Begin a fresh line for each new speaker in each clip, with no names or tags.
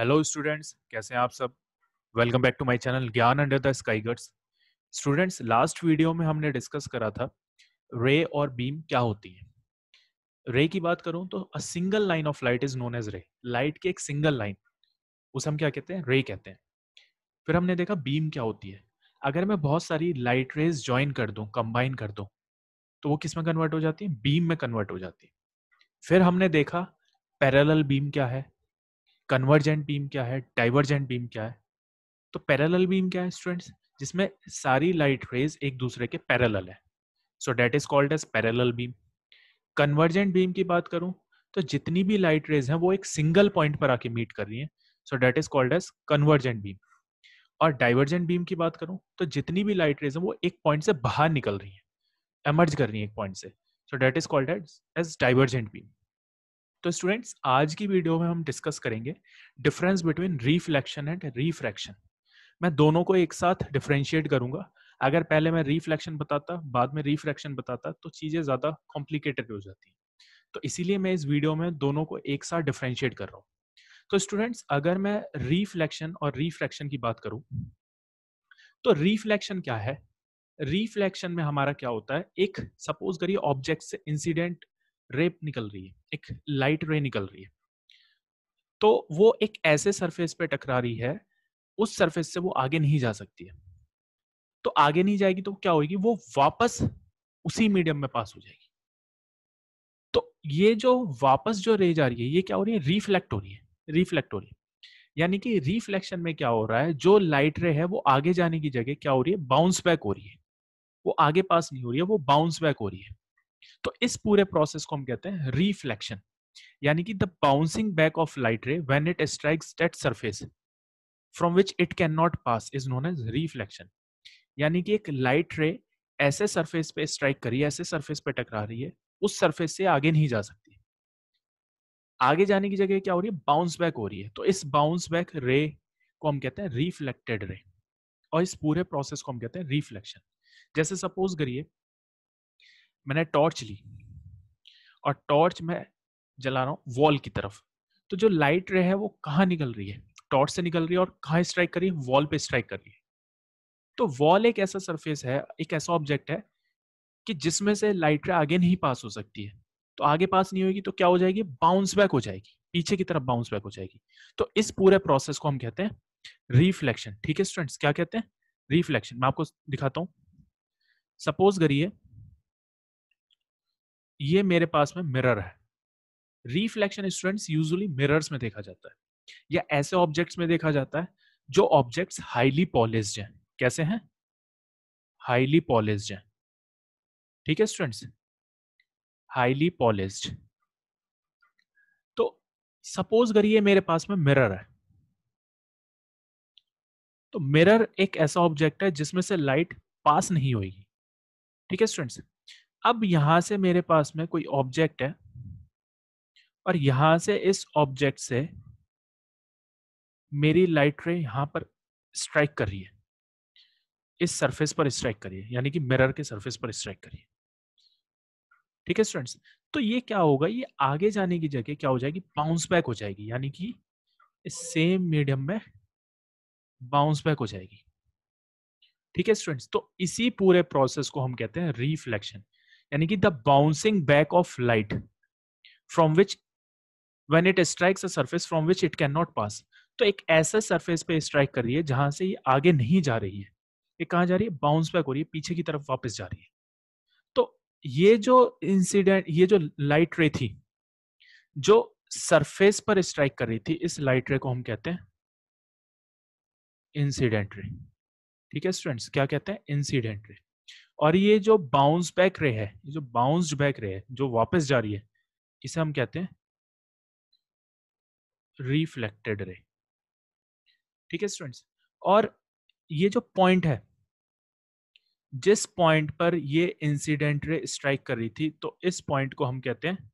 Hello students कैसे हैं आप सब welcome back to my channel Gyan under the sky गट्स स्टूडेंट्स लास्ट वीडियो में हमने डिस्कस करा था रे और बीम क्या होती है रे की बात करूं तो a single line of light is known as ray light की एक सिंगल लाइन उसे हम क्या कहते हैं रे कहते हैं फिर हमने देखा बीम क्या होती है अगर मैं बहुत सारी लाइट रेज ज्वाइन कर दूँ कंबाइन कर दूँ तो वो किस में कन्वर्ट हो जाती है बीम में कन्वर्ट हो जाती है फिर हमने देखा पैरल बीम क्या है कन्वर्जेंट बीम क्या है डाइवर्जेंट बीम क्या है तो पैरेलल बीम क्या है स्टूडेंट्स जिसमें सारी लाइट रेज एक दूसरे के पैरेलल है so that is called as parallel beam convergent beam की बात करूं तो जितनी भी लाइट रेज हैं वो एक सिंगल पॉइंट पर आके मीट कर रही हैं so that is called as convergent beam और डाइवर्जेंट बीम की बात करूं तो जितनी भी लाइट रेज हैं वो एक पॉइंट से बाहर निकल रही हैं एमर्ज कर रही हैं एक पॉइंट से so that is called as divergent beam तो स्टूडेंट्स आज की वीडियो में हम डिस्कस करेंगे difference between reflection and refraction मैं दोनों को एक साथ डिफ्रेंशिएट करूंगा अगर पहले मैं रिफ्लेक्शन बताता बाद में रिफ्रैक्शन बताता तो चीज़ें ज़्यादा कॉम्प्लिकेटेड हो जाती तो इसीलिए मैं इस वीडियो में दोनों को एक साथ डिफ्रेंशिएट कर रहा हूँ तो स्टूडेंट्स अगर मैं रिफ्लेक्शन और रिफ्रैक्शन की बात करूँ तो रिफ्लेक्शन क्या है रिफ्लेक्शन में हमारा क्या होता है एक सपोज करिए ऑब्जेक्ट से इंसिडेंट रेप निकल रही है एक लाइट रे निकल रही है तो वो एक ऐसे सरफेस पे टकरा रही है उस सरफेस से वो आगे नहीं जा सकती है तो आगे नहीं जाएगी तो क्या होगी वो वापस उसी मीडियम में पास हो जाएगी तो ये जो वापस जो रे जा रही है ये क्या हो रही है रिफ्लेक्ट हो रही है रिफ्लेक्ट हो रही है यानी कि रिफ्लेक्शन में क्या हो रहा है जो लाइट रे है वो आगे जाने की जगह क्या हो रही है बाउंस बैक हो रही है वो आगे पास नहीं हो रही है वो बाउंस बैक हो रही है तो इस पूरे प्रोसेस को हम कहते हैं रिफ्लेक्शन यानी कि the bouncing back of light ray when it strikes that surface from which it can not pass is known as reflection यानी कि एक लाइट रे ऐसे सरफेस पे स्ट्राइक करी ऐसे सरफेस पे टकरा रही है उस सरफेस से आगे नहीं जा सकती आगे जाने की जगह क्या हो रही है बाउंस बैक हो रही है तो इस बाउंस बैक रे को हम कहते हैं रिफ्लेक्टेड रे और इस पूरे प्रोसेस को हम कहते हैं रिफ्लेक्शन जैसे सपोज करिए मैंने टॉर्च ली और टॉर्च मैं जला रहा हूँ वॉल की तरफ तो जो लाइट रे है वो कहाँ निकल रही है टॉर्च से निकल रही है और कहाँ स्ट्राइक कर रही है वॉल पे स्ट्राइक कर रही है तो वॉल एक ऐसा सरफेस है एक ऐसा ऑब्जेक्ट है कि जिसमें से लाइट रे आगे नहीं पास हो सकती है तो आगे पास नहीं होगी तो क्या हो जाएगी बाउंस बैक हो जाएगी पीछे की तरफ बाउंस बैक हो जाएगी तो इस पूरे प्रोसेस को हम कहते हैं रिफ्लेक्शन ठीक है स्टूडेंट्स क्या कहते हैं रिफ्लेक्शन मैं आपको दिखाता हूँ सपोज करिए ये मेरे पास में मिरर है रिफ्लेक्शन स्टूडेंट्स यूजुअली मिरर्स में देखा जाता है या ऐसे ऑब्जेक्ट्स में देखा जाता है जो ऑब्जेक्ट्स हाईली पॉलिस्ड हैं कैसे हैं हाईली पॉलिस्ड हैं
ठीक है स्टूडेंट्स हाईली पॉलिस्ड तो सपोज करिए मेरे पास में मिरर है
तो मिरर एक ऐसा ऑब्जेक्ट है जिसमें से लाइट पास नहीं होगी ठीक है स्टूडेंट्स अब यहां से मेरे पास में कोई ऑब्जेक्ट है और यहां से इस ऑब्जेक्ट से मेरी लाइट रे यहां पर स्ट्राइक कर रही है इस सरफेस पर स्ट्राइक करिए यानी कि मिरर के सरफेस पर स्ट्राइक करिए ठीक है स्टूडेंट्स तो ये क्या होगा ये आगे जाने की जगह क्या हो जाएगी बाउंस बैक हो जाएगी यानी कि इस सेम मीडियम में बाउंस बैक हो जाएगी ठीक है स्टूडेंट्स तो इसी पूरे प्रोसेस को हम कहते हैं रिफ्लेक्शन यानी कि the bouncing back of light from which when it strikes a surface from which it can not pass तो एक ऐसे सरफेस पे स्ट्राइक कर रही है जहां से ये आगे नहीं जा रही है ये कहाँ जा रही है बाउंस बैक हो रही है पीछे की तरफ वापस जा रही है तो ये जो इंसिडेंट ये जो लाइट रे थी जो सरफेस पर स्ट्राइक कर रही थी इस लाइट रे को हम कहते हैं इंसिडेंट रे ठीक है स्टूडेंट्स क्या कहते हैं इंसिडेंट रे और ये जो बाउंस बैक रे है ये जो बाउंस्ड बैक रे है जो वापस जा रही है इसे हम कहते हैं रिफ्लेक्टेड रे ठीक है स्टूडेंट्स और ये जो पॉइंट है जिस पॉइंट पर ये इंसिडेंट रे स्ट्राइक कर रही थी तो इस पॉइंट को हम कहते हैं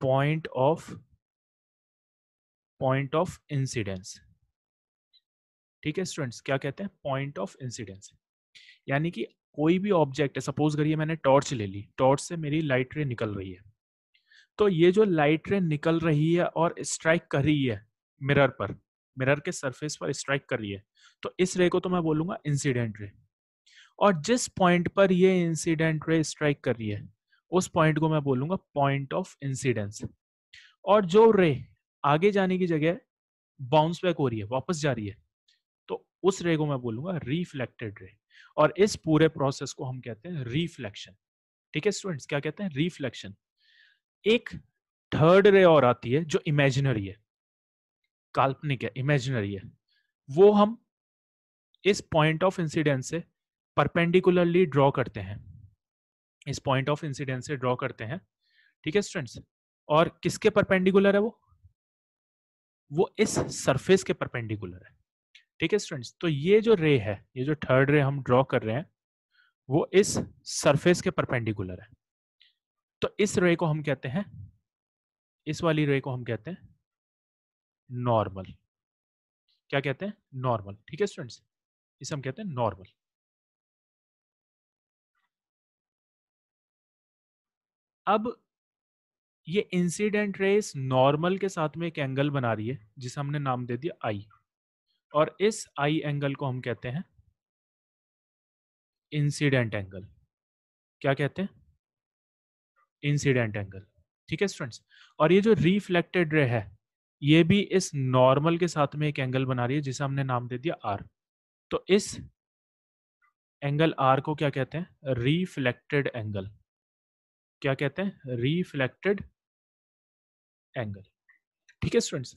point of point of incidence ठीक है स्टूडेंट्स क्या कहते हैं पॉइंट ऑफ इंसिडेंस यानी कि कोई भी ऑब्जेक्ट है सपोज करिए मैंने टॉर्च ले ली टॉर्च से मेरी लाइट रे निकल रही है तो ये जो लाइट रे निकल रही है और स्ट्राइक कर रही है मिरर पर मिरर के सरफेस पर स्ट्राइक कर रही है तो इस रे को तो मैं बोलूंगा इंसिडेंट रे और जिस पॉइंट पर ये इंसिडेंट रे स्ट्राइक कर रही है उस पॉइंट को मैं बोलूंगा पॉइंट ऑफ इंसिडेंस और जो रे आगे जाने की जगह बाउंस बैक हो रही है वापस जा रही है तो उस रे को मैं बोलूंगा रिफ्लेक्टेड रे और इस पूरे प्रोसेस को हम कहते हैं रिफ्लेक्शन ठीक है स्टूडेंट्स क्या कहते हैं रिफ्लेक्शन एक थर्ड रे और आती है जो इमेजिनरी है काल्पनिक है इमेजिनरी है वो हम इस पॉइंट ऑफ इंसिडेंस से परपेंडिकुलरली ड्रॉ करते हैं इस पॉइंट ऑफ इंसिडेंस से ड्रॉ करते हैं ठीक है स्टूडेंट्स और किसके परपेंडिकुलर है वो वो इस सरफेस के परपेंडिकुलर है ठीक है स्टूडेंट्स तो ये जो रे है ये जो थर्ड रे हम ड्रॉ कर रहे हैं वो इस सरफेस के परपेंडिकुलर है तो इस रे को हम कहते हैं इस वाली
रे को हम कहते हैं नॉर्मल क्या कहते हैं नॉर्मल ठीक है स्टूडेंट्स इसे हम कहते हैं नॉर्मल अब ये इंसिडेंट रेस
नॉर्मल के साथ में एक एंगल बना रही है जिसे हमने नाम दे दिया आई और इस आई एंगल को हम कहते हैं इंसिडेंट एंगल क्या कहते हैं इंसिडेंट एंगल ठीक है स्टूडेंट्स और ये जो रिफ्लेक्टेड रे है ये भी इस नॉर्मल के साथ में एक एंगल बना रही है जिसे हमने नाम दे दिया
आर तो इस एंगल आर को क्या कहते हैं रिफ्लेक्टेड एंगल क्या कहते हैं रिफ्लेक्टेड
एंगल ठीक है स्टूडेंट्स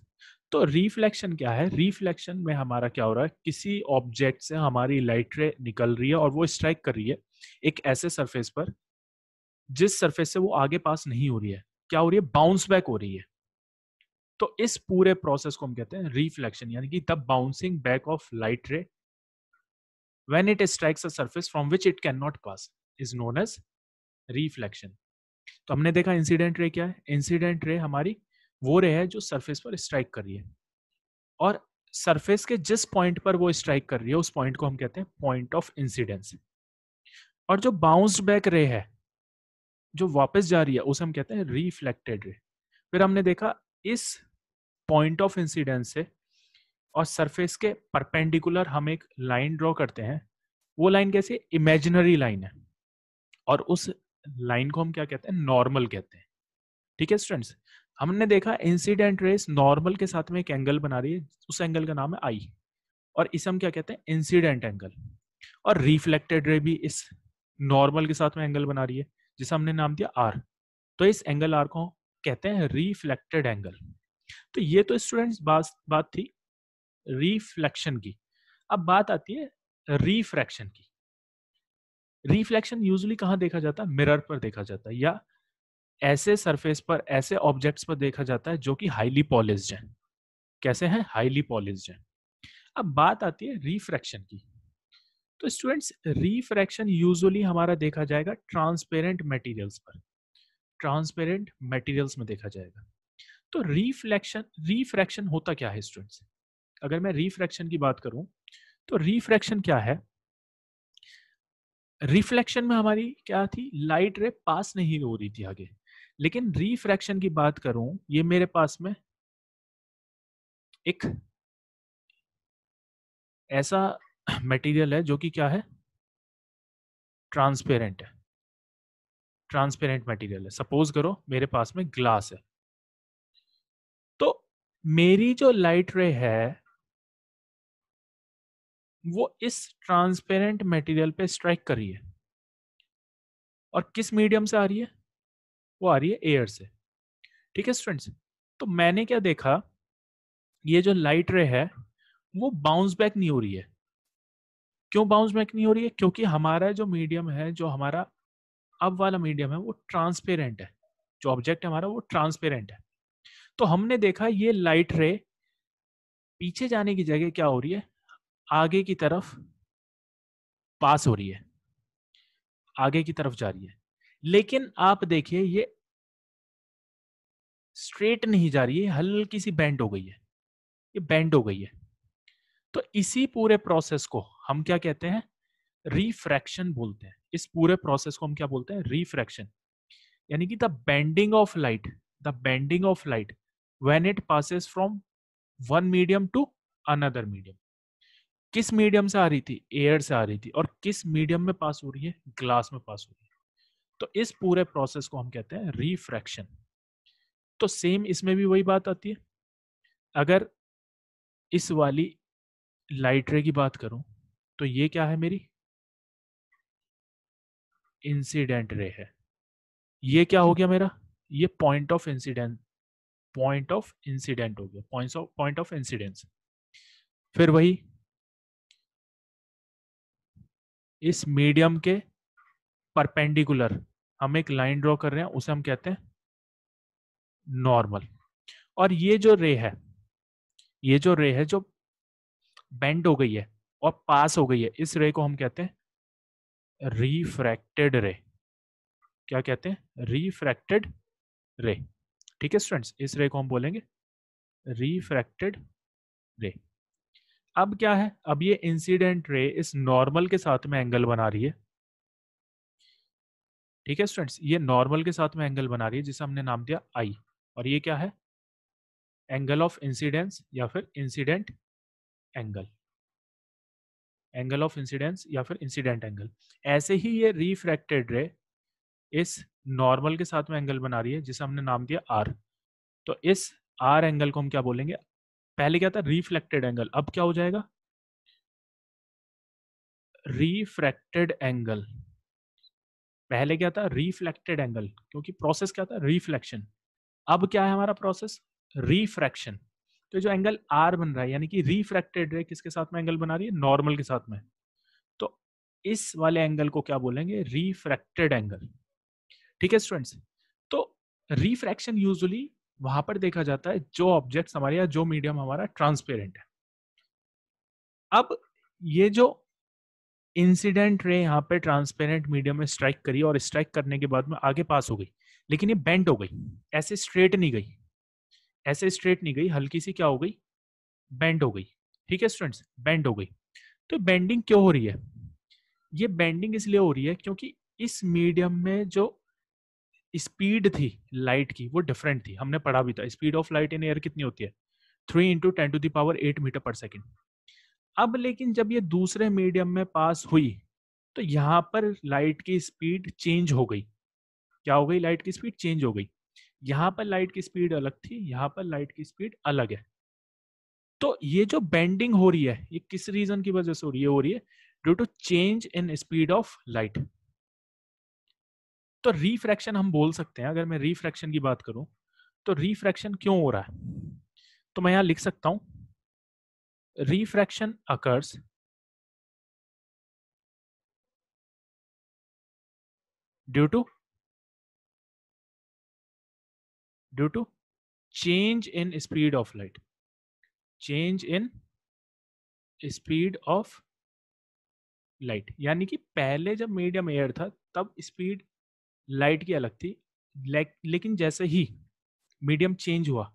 तो रिफ्लेक्शन क्या है रिफ्लेक्शन में हमारा क्या हो रहा है किसी ऑब्जेक्ट से हमारी लाइट रे निकल रही है और वो स्ट्राइक कर रही है एक ऐसे सरफेस पर जिस सरफेस से वो आगे पास नहीं हो रही है क्या हो रही है बाउंस बैक हो रही है तो इस पूरे प्रोसेस को हम कहते हैं रिफ्लेक्शन यानी कि the bouncing back of light ray when it strikes a surface from from it can not pass is known as reflection तो हमने देखा इंसिडेंट रे क्या है इंसिडेंट रे हमारी वो रे है जो सरफेस पर स्ट्राइक कर रही है और सरफेस के जिस पॉइंट पर वो स्ट्राइक कर रही है उस पॉइंट को हम कहते हैं पॉइंट ऑफ इंसिडेंस और जो बाउंस्ड बैक रे है जो वापस जा रही है उसे हम कहते हैं रिफ्लेक्टेड रे फिर हमने देखा इस पॉइंट ऑफ इंसिडेंस से और सरफेस के परपेंडिकुलर हम एक लाइन ड्रॉ करते हैं वो लाइन कैसी इमेजिनरी लाइन है और उस लाइन को हम क्या कहते हैं नॉर्मल कहते हैं ठीक है स्टूडेंट्स हमने देखा इंसिडेंट रेस नॉर्मल के साथ में एक एंगल बना रही है उस एंगल का नाम है आई और इसे हम क्या कहते हैं इंसिडेंट एंगल और रिफ्लेक्टेड रे भी इस नॉर्मल के साथ में एंगल बना रही है जिसे हमने नाम दिया आर तो इस एंगल आर को कहते हैं रिफ्लेक्टेड एंगल तो ये तो स्टूडेंट्स बात बात थी रिफ्लेक्शन की अब बात आती है रिफ्रैक्शन की रिफ्लेक्शन यूजली कहाँ देखा जाता है मिरर पर देखा जाता है या ऐसे सरफेस पर ऐसे ऑब्जेक्ट्स पर देखा जाता है जो कि हाईली पॉलिस्ड हैं कैसे हैं हाईली पॉलिस्ड हैं अब बात आती है रिफ्रैक्शन की तो स्टूडेंट्स रिफ्रैक्शन यूजुअली हमारा देखा जाएगा ट्रांसपेरेंट मटेरियल्स पर ट्रांसपेरेंट मटेरियल्स में देखा जाएगा तो रिफ्लेक्शन रिफ्रैक्शन होता क्या है स्टूडेंट्स अगर मैं रिफ्रैक्शन की बात करूं तो रिफ्रैक्शन क्या है रिफ्लेक्शन में हमारी क्या
थी लाइट रे पास नहीं हो रही थी आगे लेकिन रिफ्रैक्शन की बात करूं ये मेरे पास में एक ऐसा मटेरियल है जो कि क्या है ट्रांसपेरेंट है
ट्रांसपेरेंट मटेरियल है सपोज करो मेरे पास में ग्लास है
तो मेरी जो लाइट रे है वो इस ट्रांसपेरेंट मटेरियल पे स्ट्राइक कर रही है
और किस मीडियम से आ रही है वो आ रही है एयर से ठीक है स्टूडेंट्स तो मैंने क्या देखा ये जो लाइट रे है वो बाउंस बैक नहीं हो रही है क्यों बाउंस बैक नहीं हो रही है क्योंकि हमारा जो मीडियम है जो हमारा अब वाला मीडियम है वो ट्रांसपेरेंट है जो ऑब्जेक्ट हमारा वो ट्रांसपेरेंट है तो हमने देखा ये लाइट रे पीछे जाने की जगह क्या हो रही है आगे की तरफ पास हो रही है आगे की तरफ जा रही है लेकिन आप देखिए ये स्ट्रेट नहीं जा रही है हल्की सी बैंड हो गई है ये बैंड हो गई है तो इसी पूरे प्रोसेस को हम क्या कहते हैं रिफ्रैक्शन बोलते हैं इस पूरे प्रोसेस को हम क्या बोलते हैं रिफ्रैक्शन यानी कि the bending of light the bending of light when it passes from one medium to another medium किस मीडियम से आ रही थी एयर से आ रही थी और किस मीडियम में पास हो रही है ग्लास में पास हो रही है तो इस पूरे प्रोसेस को हम कहते हैं रिफ्रैक्शन तो सेम इसमें भी वही बात आती है अगर इस वाली लाइट रे की बात करूं तो ये क्या है मेरी इंसिडेंट रे है ये क्या हो गया मेरा ये point of incident point of incident हो गया point of point of incidence फिर वही इस मीडियम के परपेंडिकुलर हम एक लाइन ड्रॉ कर रहे हैं उसे हम कहते हैं नॉर्मल और ये जो रे है ये जो रे है जो बेंड हो गई है और पास हो गई है इस रे को हम कहते हैं रिफ्रैक्टेड रे क्या कहते हैं रिफ्रैक्टेड रे ठीक है स्टूडेंट्स इस रे को हम बोलेंगे रिफ्रैक्टेड रे अब क्या है अब ये इंसिडेंट रे इस नॉर्मल के साथ में एंगल बना रही है ठीक है स्टूडेंट्स ये नॉर्मल के साथ में एंगल बना रही है जिसे हमने नाम दिया आई और ये क्या है एंगल ऑफ इंसिडेंस या फिर incident angle angle of incidence या फिर इंसिडेंट एंगल ऐसे ही ये रिफ्रैक्टेड रे इस नॉर्मल के साथ में एंगल बना रही है जिसे हमने नाम दिया आर तो इस आर एंगल को हम क्या बोलेंगे पहले क्या था रिफ्लेक्टेड एंगल अब क्या हो जाएगा रिफ्रैक्टेड एंगल पहले क्या था रिफ्लेक्टेड एंगल क्योंकि प्रोसेस क्या था रिफ्लेक्शन अब क्या है हमारा प्रोसेस रिफ्रैक्शन तो जो एंगल आर बन रहा है यानी कि रिफ्रैक्टेड रे किसके साथ में एंगल बना रही है नॉर्मल के साथ में तो इस वाले एंगल को क्या बोलेंगे रिफ्रैक्टेड एंगल ठीक है स्टूडेंट्स तो रिफ्रैक्शन यूजुअली वहां पर देखा जाता है जो ऑब्जेक्ट हमारे या जो मीडियम हमारा ट्रांसपेरेंट है अब ये जो इंसिडेंट रे यहाँ पे ट्रांसपेरेंट मीडियम में स्ट्राइक करी और स्ट्राइक करने के बाद में आगे पास हो गई लेकिन ये बेंट हो गई ऐसे स्ट्रेट नहीं गई ऐसे स्ट्रेट नहीं गई हल्की सी क्या हो गई बेंट हो गई ठीक है स्टूडेंट्स बेंट हो गई तो बेंडिंग क्यों हो रही है ये बेंडिंग इसलिए हो रही है क्योंकि इस मीडियम में जो स्पीड थी लाइट की वो डिफरेंट थी हमने पढ़ा भी था speed of light in air कितनी होती है three into ten to the power eight metre per second अब लेकिन जब ये दूसरे मीडियम में पास हुई तो यहां पर लाइट की स्पीड चेंज हो गई क्या हो गई लाइट की स्पीड चेंज हो गई यहां पर लाइट की स्पीड अलग थी यहां पर लाइट की स्पीड अलग है तो ये जो बेंडिंग हो रही है ये किस रीजन की वजह से हो रही है हो रही है due to change in speed of light तो रिफ्रैक्शन हम बोल सकते हैं अगर मैं रिफ्रैक्शन की बात करूं तो रिफ्रैक्शन क्यों हो
रहा है तो मैं यहां लिख सकता हूं refraction occurs due to due to change in speed of light change in speed
of light यानी कि पहले जब medium air था तब speed light की अलग थी लेकिन जैसे ही medium change हुआ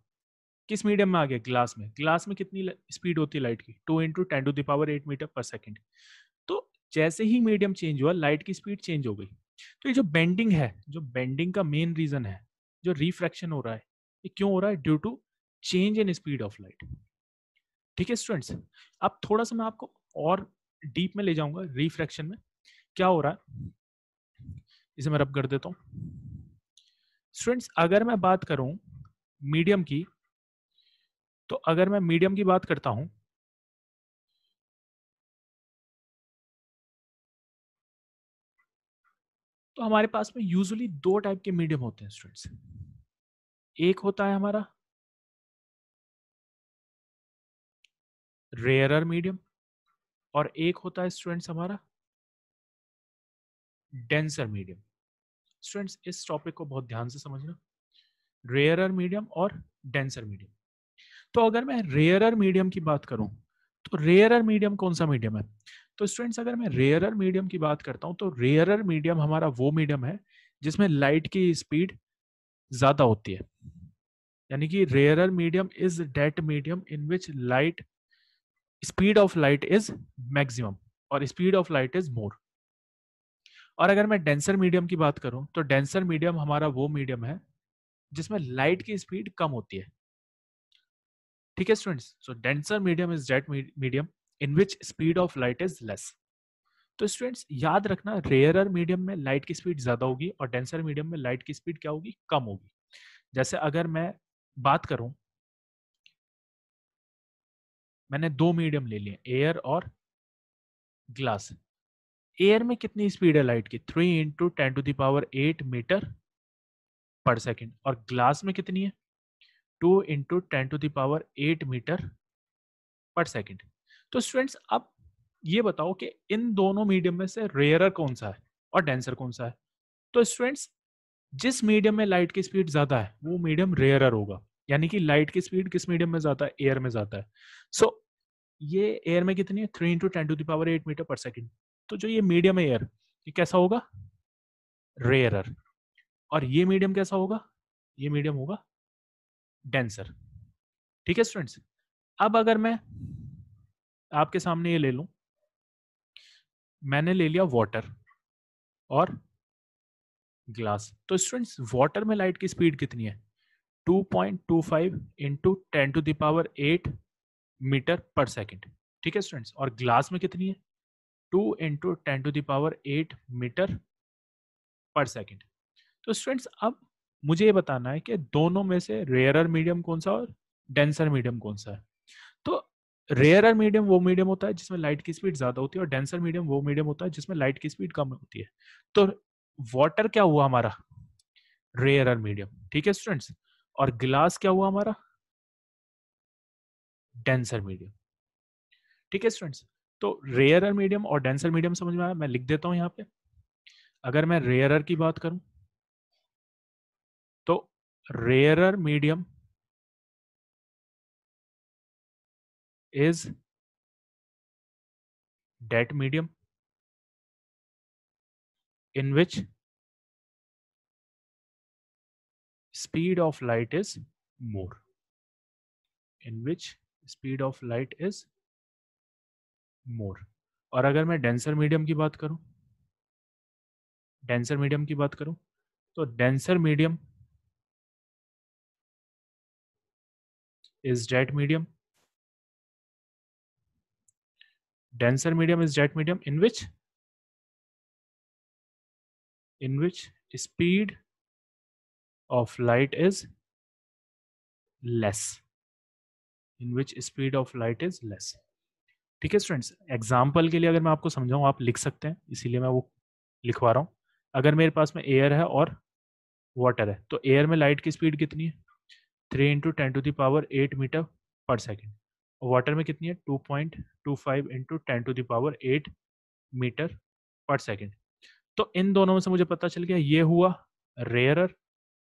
किस मीडियम में आ गया ग्लास में ग्लास में कितनी स्पीड होती है लाइट की two into ten to the power eight metre per second तो जैसे ही मीडियम चेंज हुआ लाइट की स्पीड चेंज हो गई तो ये जो बेंडिंग है जो बेंडिंग का मेन रीजन है जो रिफ्रैक्शन हो रहा है ये क्यों हो रहा है due to change in speed of light ठीक है स्टूडेंट्स अब थोड़ा सा मैं आपको और डीप में ले जाऊंगा रिफ्रैक्शन में क्या हो रहा है इसे मैं रब कर देता हूँ स्टूडेंट्स अगर मैं बात करूँ मीडियम की
तो अगर मैं मीडियम की बात करता हूं तो हमारे पास में यूजुअली दो टाइप के मीडियम होते हैं स्टूडेंट्स एक होता है हमारा रेयरर मीडियम और एक होता है स्टूडेंट्स हमारा डेंसर मीडियम
स्टूडेंट्स इस टॉपिक को बहुत ध्यान से समझना रेयरर मीडियम और डेंसर मीडियम तो अगर मैं रेयरर मीडियम की बात करूं तो रेयरर मीडियम कौन सा मीडियम है तो स्टूडेंट्स अगर मैं रेयरर मीडियम की बात करता हूं तो रेयरर मीडियम हमारा वो मीडियम है जिसमें लाइट की स्पीड ज़्यादा होती है यानी कि rarer medium is that medium in which light speed of light is maximum और speed of light is more और अगर मैं डेंसर मीडियम की बात करूं तो डेंसर मीडियम हमारा वो मीडियम है जिसमें लाइट की स्पीड कम होती है ठीक है students so denser medium is that medium in which speed of light is less तो स्टूडेंट्स याद रखना रेयरर मीडियम में लाइट की स्पीड ज्यादा होगी और डेंसर मीडियम में लाइट की स्पीड क्या होगी कम होगी जैसे अगर मैं बात करूं मैंने दो मीडियम ले लिए एयर और ग्लास एयर में कितनी स्पीड है लाइट की three into ten to the power eight metre per second और ग्लास में कितनी है two into ten to the power eight metre per second तो स्टूडेंट्स अब ये बताओ कि इन दोनों मीडियम में से रेयरर कौन सा है और डेंसर कौन सा है तो स्टूडेंट्स जिस मीडियम में लाइट की स्पीड ज्यादा है वो मीडियम रेयरर होगा यानी कि लाइट की स्पीड किस मीडियम में ज्यादा है एयर में ज्यादा है सो so, ये एयर में कितनी है three into ten to the power eight metre per second तो जो ये मीडियम एयर ये कैसा होगा रेयरर और ये मीडियम कैसा होगा ये मीडियम होगा डेंसर ठीक है स्टूडेंट्स अब अगर मैं आपके सामने ये ले लू मैंने ले लिया वाटर और ग्लास तो स्टूडेंट्स वाटर में लाइट की स्पीड कितनी है 2.25 point two five into ten to the power eight metre per second ठीक है स्टूडेंट्स और ग्लास में कितनी है two into ten to the power eight metre per second तो स्टूडेंट्स अब मुझे ये बताना है कि दोनों में से रेयरर मीडियम कौन सा और डेंसर मीडियम कौन सा है तो रेयरर मीडियम वो मीडियम होता है जिसमें लाइट की स्पीड ज्यादा होती है और डेंसर मीडियम वो मीडियम होता है जिसमें लाइट की स्पीड कम होती है तो वाटर क्या हुआ हमारा रेयरर मीडियम ठीक है स्टूडेंट्स और ग्लास क्या हुआ हमारा डेंसर मीडियम ठीक है स्टूडेंट्स तो रेयरर मीडियम और डेंसर मीडियम समझ में आया मैं लिख देता हूं यहां पे अगर मैं रेयरर की बात
करूं rarer medium is that medium in which speed of light is more in which speed of light is more
और अगर मैं डेंसर मीडियम की बात करूं डेंसर मीडियम की बात
करूं तो denser medium is jet medium. Denser medium is jet medium in which in which speed of light is less in which speed of light is less ठीक है स्टूडेंट्स
एग्जाम्पल के लिए अगर मैं आपको समझाऊँ आप लिख सकते हैं इसीलिए मैं वो लिखवा रहा हूँ अगर मेरे पास में एयर है और वाटर है तो एयर में लाइट की स्पीड कितनी है three into ten to the power eight metre per second और वाटर में कितनी है two point two five into ten to the power eight metre per second तो इन दोनों में से मुझे पता चल गया ये हुआ रेयरर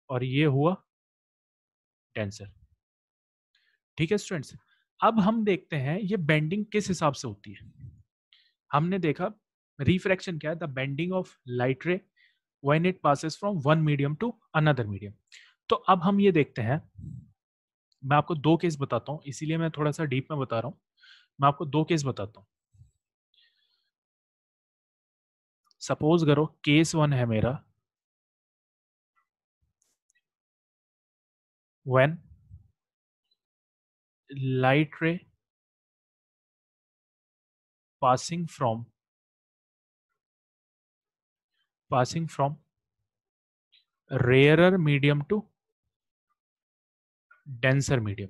और ये हुआ टेंसर ठीक है स्टूडेंट्स अब हम देखते हैं ये बेंडिंग किस हिसाब से होती है हमने देखा रिफ्रैक्शन क्या है the bending of light ray when it passes from one medium to another medium तो अब हम ये देखते हैं मैं आपको दो केस बताता हूं इसीलिए मैं थोड़ा सा डीप में बता रहा हूं मैं आपको दो केस बताता हूं
सपोज करो केस वन है मेरा when light ray passing from passing from rare medium to denser medium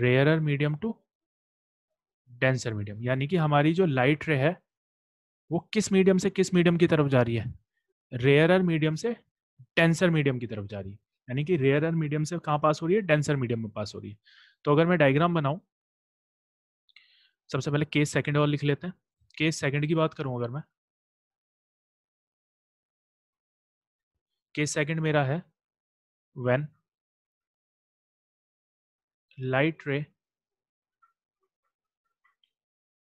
rare medium to denser
medium यानी कि हमारी जो लाइट रे है वो किस मीडियम से किस मीडियम की तरफ जा रही है रेयर मीडियम से डेंसर मीडियम की तरफ जा रही है यानी कि रेयर मीडियम से कहाँ पास हो रही है डेंसर मीडियम में पास हो रही है तो अगर मैं डायग्राम बनाऊ सबसे
पहले केस सेकंड और लिख लेते हैं केस सेकंड की बात करूं अगर मैं केस सेकंड मेरा है when light ray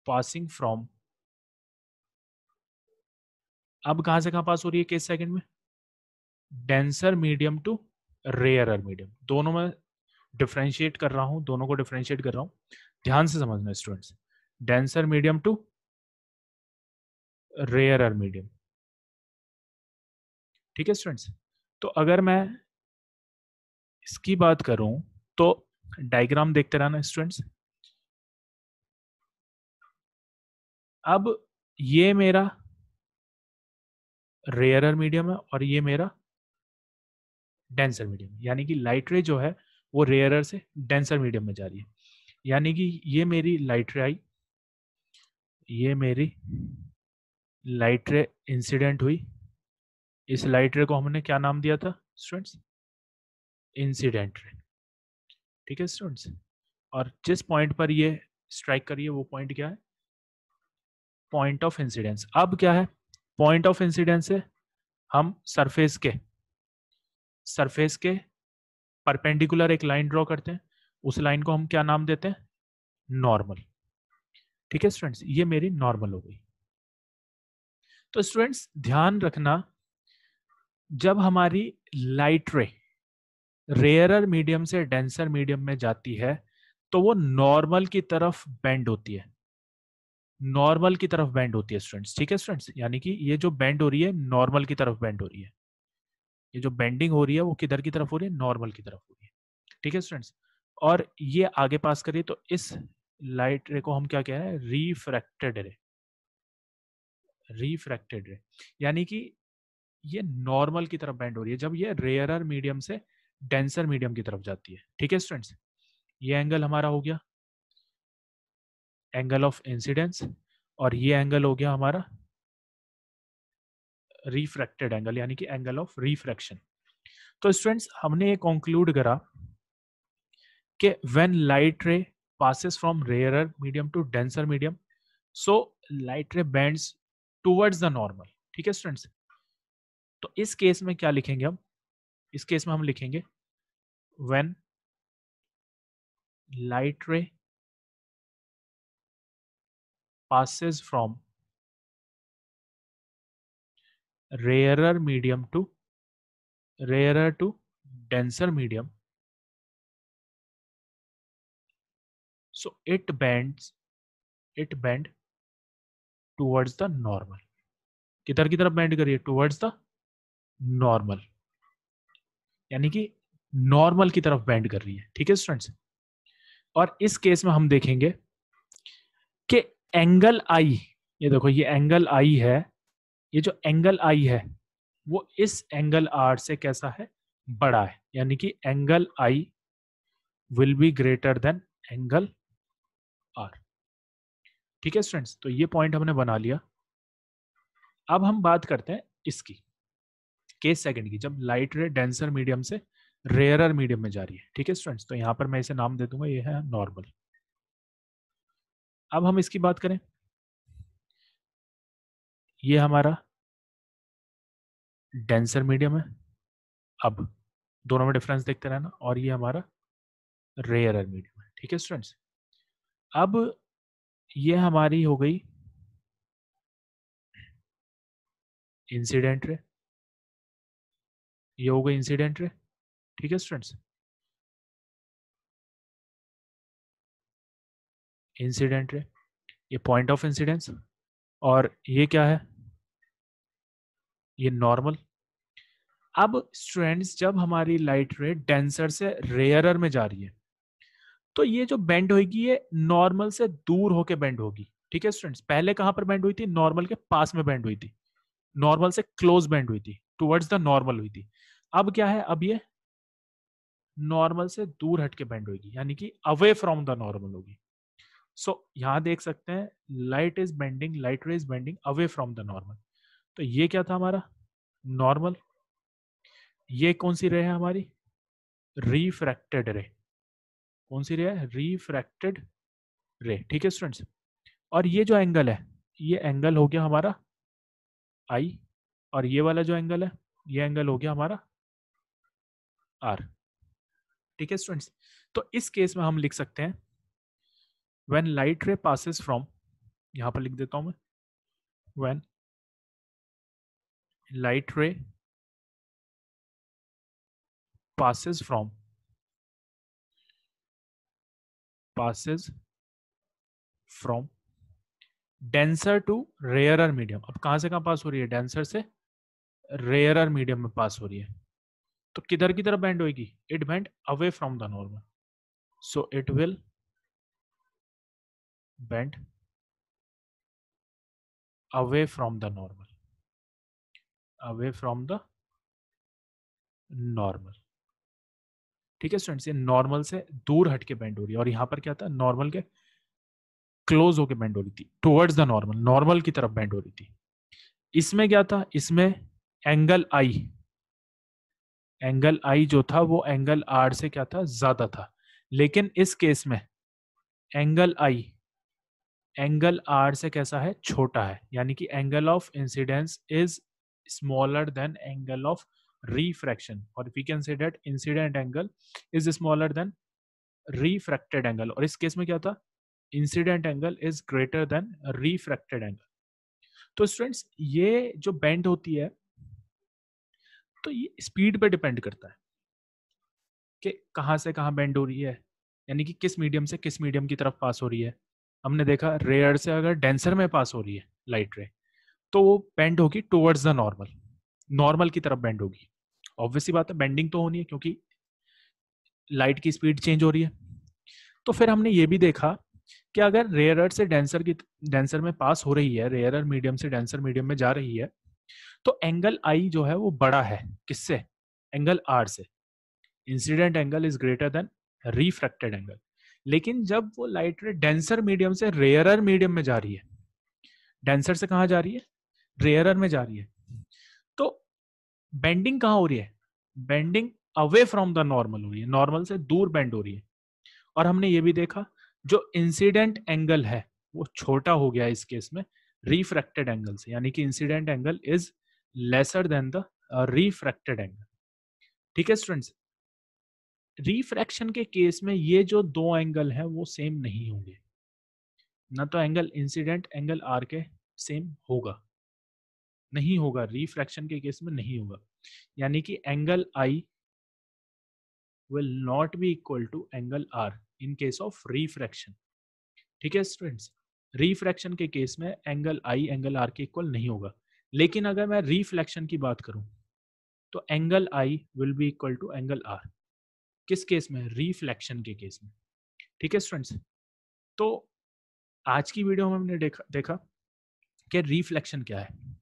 passing from अब कहां से कहां पास हो रही है केस सेकंड में
denser medium to rarer medium दोनों में डिफ्रेंशिएट कर रहा हूं दोनों को डिफ्रेंशिएट कर रहा हूं ध्यान से समझना students
denser medium to rarer medium ठीक है स्टूडेंट्स तो अगर मैं इसकी बात करूं तो डायग्राम देखते रहना स्टूडेंट्स अब ये मेरा रेयरर मीडियम है और ये मेरा डेंसर मीडियम यानी कि लाइट रे जो है
वो रेयरर से डेंसर मीडियम में जा रही है यानी कि ये मेरी लाइट रे आई ये मेरी लाइट रे इंसिडेंट हुई इस लाइट रे को हमने क्या नाम दिया था स्टूडेंट्स इंसिडेंट रे ठीक है स्टूडेंट्स और जिस पॉइंट पर ये स्ट्राइक करिए वो पॉइंट क्या है पॉइंट ऑफ इंसिडेंस अब क्या है पॉइंट ऑफ इंसिडेंस है हम सरफेस के सरफेस के परपेंडिकुलर एक लाइन ड्रॉ करते हैं उस लाइन को हम क्या नाम देते हैं नॉर्मल ठीक है स्टूडेंट्स ये मेरी नॉर्मल हो गई तो स्टूडेंट्स ध्यान रखना जब हमारी लाइट रे रेयरर मीडियम से डेंसर मीडियम में जाती है तो वो नॉर्मल की तरफ बेंड होती है नॉर्मल की तरफ बेंड होती है स्टूडेंट्स ठीक है स्टूडेंट्स यानी कि ये जो बेंड हो रही है नॉर्मल की तरफ बेंड हो रही है ये जो बेंडिंग हो रही है वो किधर की तरफ हो रही है नॉर्मल की तरफ हो रही है ठीक है स्टूडेंट्स और ये आगे पास करिए तो इस लाइट रे को हम क्या कह रहे हैं रिफ्रैक्टेड रे रिफ्रैक्टेड रे यानी कि ये नॉर्मल की तरफ बेंड हो रही है जब ये रेयरर मीडियम से डेंसर मीडियम की तरफ जाती है ठीक है स्टूडेंट्स ये एंगल हमारा हो गया एंगल ऑफ इंसिडेंस और ये एंगल हो गया हमारा रिफ्रैक्टेड एंगल यानी कि एंगल ऑफ रिफ्रैक्शन तो स्टूडेंट्स हमने ये कंक्लूड करा कि when light ray passes from rarer medium to denser medium so light ray bends towards the normal ठीक है स्टूडेंट्स
तो इस केस में क्या लिखेंगे हम इस केस में हम लिखेंगे when light ray passes from rarer medium to rarer to denser medium so it bend it bend towards the normal किधर की तरफ बैंड करिए टूवर्ड्स
द नॉर्मल यानी कि नॉर्मल की तरफ बैंड कर रही है ठीक है स्टूडेंट्स और इस केस में हम देखेंगे कि एंगल आई ये देखो ये एंगल आई है ये जो एंगल आई है वो इस एंगल आर से कैसा है बड़ा है यानी कि angle I will be greater than angle R ठीक है स्टूडेंट्स तो ये पॉइंट हमने बना लिया अब हम बात करते हैं इसकी के सेकंड की जब लाइट रे डेंसर मीडियम से रेयरर मीडियम में जा रही है
ठीक है स्टूडेंट्स तो यहाँ पर मैं इसे नाम दे दूंगा ये है नॉर्मल अब हम इसकी बात करें ये हमारा डेंसर मीडियम है अब दोनों में डिफरेंस देखते रहना और ये हमारा रेयरर मीडियम है ठीक है स्टूडेंट्स अब ये हमारी हो गई इंसिडेंट रे ये हो गई इंसिडेंट रे ठीक है स्टूडेंट्स इंसिडेंट रे ये पॉइंट ऑफ इंसिडेंस और ये क्या है ये
नॉर्मल अब स्टूडेंट्स जब हमारी लाइट रे डेंसर से रेयरर में जा रही है तो ये जो बेंड होगी ये नॉर्मल से दूर होके बेंड होगी ठीक है स्टूडेंट्स पहले कहां पर बेंड हुई थी नॉर्मल के पास में बेंड हुई थी नॉर्मल से क्लोज बेंड हुई थी टुवर्ड्स द नॉर्मल हुई थी अब क्या है अब ये नॉर्मल से दूर हटके बैंड होगी यानी कि अवे फ्रॉम द नॉर्मल होगी सो so, यहां देख सकते हैं light is bending light ray is bending away from the normal तो ये क्या था हमारा नॉर्मल ये कौन सी रे है हमारी रिफ्रैक्टेड रे कौन सी रे है रिफ्रैक्टेड रे ठीक है स्टूडेंट्स और ये जो एंगल है ये एंगल हो गया हमारा आई और ये वाला जो एंगल है ये एंगल हो गया हमारा आर ठीक है स्टूडेंट्स तो इस केस में हम लिख सकते हैं when light ray passes from
यहां पर लिख देता हूं मैं when light ray passes from passes from denser to rarer medium अब कहां से कहां पास हो रही है डेंसर से
रेयरर मीडियम में पास हो रही है तो किधर की तरफ बैंड होगी it bend away from
the normal so it will bend away from the normal away from the normal ठीक है स्टूडेंट्स ये
नॉर्मल से दूर हटके बैंड हो रही है और यहां पर क्या था नॉर्मल के क्लोज होके बैंड हो रही थी टुवर्ड्स द नॉर्मल नॉर्मल की तरफ बैंड हो रही थी इसमें क्या था इसमें एंगल आई एंगल आई जो था वो एंगल आर से क्या था ज्यादा था लेकिन इस केस में एंगल आई एंगल आर से कैसा है छोटा है यानी कि angle of incidence is smaller than angle of refraction और we can say that incident angle is smaller than refracted angle और इस केस में क्या था incident angle is greater than refracted angle तो स्टूडेंट्स ये जो बेंड होती है तो ये स्पीड पे डिपेंड करता है कि कहाँ से कहाँ बेंड हो रही है यानी कि किस मीडियम से किस मीडियम की तरफ पास हो रही है हमने देखा रेयर से अगर डेंसर में पास हो रही है लाइट रे तो वो बेंड होगी टूवर्ड्स द नॉर्मल नॉर्मल की तरफ बेंड होगी ऑब्वियसली बात है बेंडिंग तो होनी है क्योंकि लाइट की स्पीड चेंज हो रही है तो फिर हमने ये भी देखा कि अगर रेयर से डेंसर की डेंसर में पास हो रही है रेयर मीडियम से डेंसर मीडियम में जा रही है तो एंगल आई जो है वो बड़ा है किससे एंगल आर से incident angle is greater than refracted angle लेकिन जब वो लाइट रे डेंसर मीडियम से रेयरर मीडियम में जा रही है डेंसर से कहा जा रही है रेयरर में जा रही है तो बेंडिंग कहां हो रही है bending away from the normal हो रही है नॉर्मल से दूर बेंड हो रही है और हमने ये भी देखा जो इंसिडेंट एंगल है वो छोटा हो गया इस केस में रिफ्रैक्टेड एंगल से यानी कि incident angle is lesser than the refracted angle ठीक है स्टूडेंट्स रिफ्रैक्शन के केस में ये जो दो एंगल हैं वो सेम नहीं होंगे ना तो एंगल इंसिडेंट एंगल आर के सेम होगा नहीं होगा रिफ्रैक्शन के केस में नहीं होगा यानी कि angle I will not be equal to angle R in case of refraction ठीक है स्टूडेंट्स रिफ्रैक्शन के केस में एंगल आई एंगल आर के इक्वल नहीं होगा लेकिन अगर मैं रिफ्लेक्शन की बात करूं तो angle I will be equal to angle R किस केस में रिफ्लेक्शन के केस में ठीक है स्टूडेंट्स तो आज की वीडियो में हमने देखा देखा कि रिफ्लेक्शन क्या है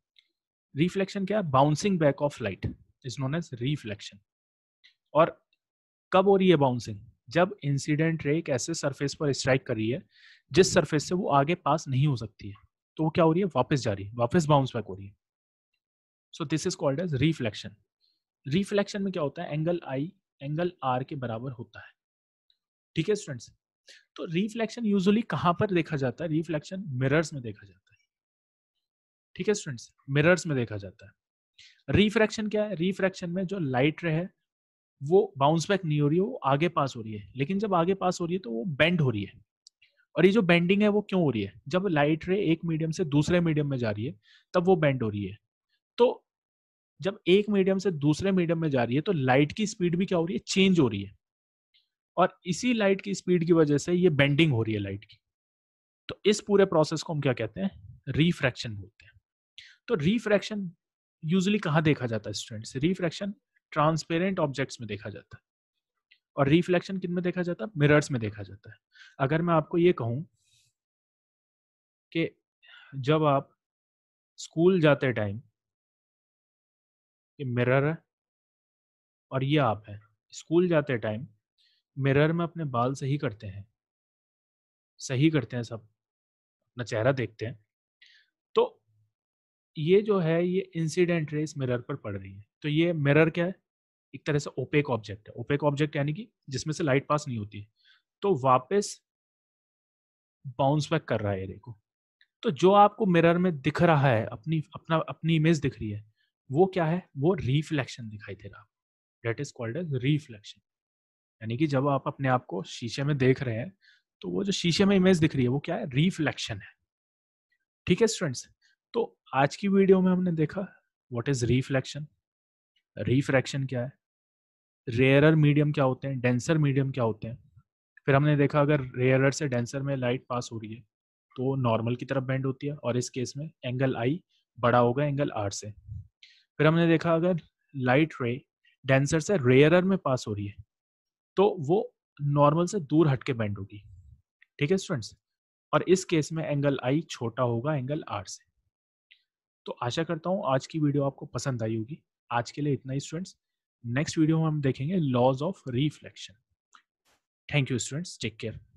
रिफ्लेक्शन क्या है bouncing back of light is known as reflection और कब हो रही है बाउंसिंग जब इंसिडेंट रे एक ऐसे सरफेस पर स्ट्राइक कर रही है जिस सरफेस से वो आगे पास नहीं हो सकती है तो वो क्या हो रही है वापस जा रही है वापस बाउंस बैक हो रही है so this is called as reflection reflection में क्या होता है एंगल आई एंगल आर के बराबर होता है ठीक है स्टूडेंट्स तो रिफ्लेक्शन यूजुअली कहां पर देखा जाता है रिफ्लेक्शन मिरर्स में देखा जाता है ठीक है स्टूडेंट्स मिरर्स में देखा जाता है रिफ्रैक्शन क्या है रिफ्रैक्शन में जो लाइट रे है वो बाउंस बैक नहीं हो रही है वो आगे पास हो रही है लेकिन जब आगे पास हो रही है तो वो बेंड हो रही है और ये जो बेंडिंग है वो क्यों हो रही है जब लाइट रे एक मीडियम से दूसरे मीडियम में जा रही है तब वो बेंड हो रही है तो जब एक मीडियम से दूसरे मीडियम में जा रही है तो लाइट की स्पीड भी क्या हो रही है चेंज हो रही है और इसी लाइट की स्पीड की वजह से ये बेंडिंग हो रही है लाइट की तो इस पूरे प्रोसेस को हम क्या कहते हैं रिफ्रैक्शन बोलते हैं तो रिफ्रैक्शन यूजली कहाँ देखा जाता है स्टूडेंट्स रिफ्रैक्शन ट्रांसपेरेंट ऑब्जेक्ट्स में देखा जाता है और रिफ्लेक्शन
किन में देखा जाता है मिरर्स में देखा जाता है अगर मैं आपको ये कहूँ कि जब आप स्कूल जाते टाइम मिरर है और ये आप हैं स्कूल जाते टाइम
मिरर में अपने बाल सही करते हैं सही करते हैं सब अपना चेहरा देखते हैं ये जो है ये इंसिडेंट रेस मिरर पर पड़ रही है तो ये मिरर क्या है एक तरह से ओपेक ऑब्जेक्ट है ओपेक ऑब्जेक्ट यानी कि जिसमें से लाइट पास नहीं होती है तो वापस बाउंस बैक कर रहा है रे को तो जो आपको मिरर में दिख रहा है अपनी अपना अपनी इमेज दिख रही है वो क्या है वो रिफ्लेक्शन दिखाई दे रहा है that is called as reflection यानी कि जब आप अपने आप को शीशे में देख रहे हैं तो वो जो शीशे में इमेज दिख रही है वो क्या है रिफ्लेक्शन है ठीक है स्टूडेंट्स तो आज की वीडियो में हमने देखा व्हाट इज रिफ्लेक्शन रिफ्रैक्शन क्या है रेयरर मीडियम क्या होते हैं डेंसर मीडियम क्या होते हैं फिर हमने देखा अगर रेयरर से डेंसर में लाइट पास हो रही है तो नॉर्मल की तरफ बेंड होती है और इस केस में एंगल आई बड़ा होगा एंगल आर से फिर हमने देखा अगर लाइट रे डेंसर से रेयरर में पास हो रही है तो वो नॉर्मल से दूर हट के बेंड होगी ठीक है स्टूडेंट्स और इस केस में एंगल आई छोटा होगा एंगल आर से तो आशा करता हूँ आज की वीडियो आपको पसंद आई होगी आज के लिए इतना ही स्टूडेंट्स नेक्स्ट वीडियो में हम देखेंगे laws of reflection thank you students take care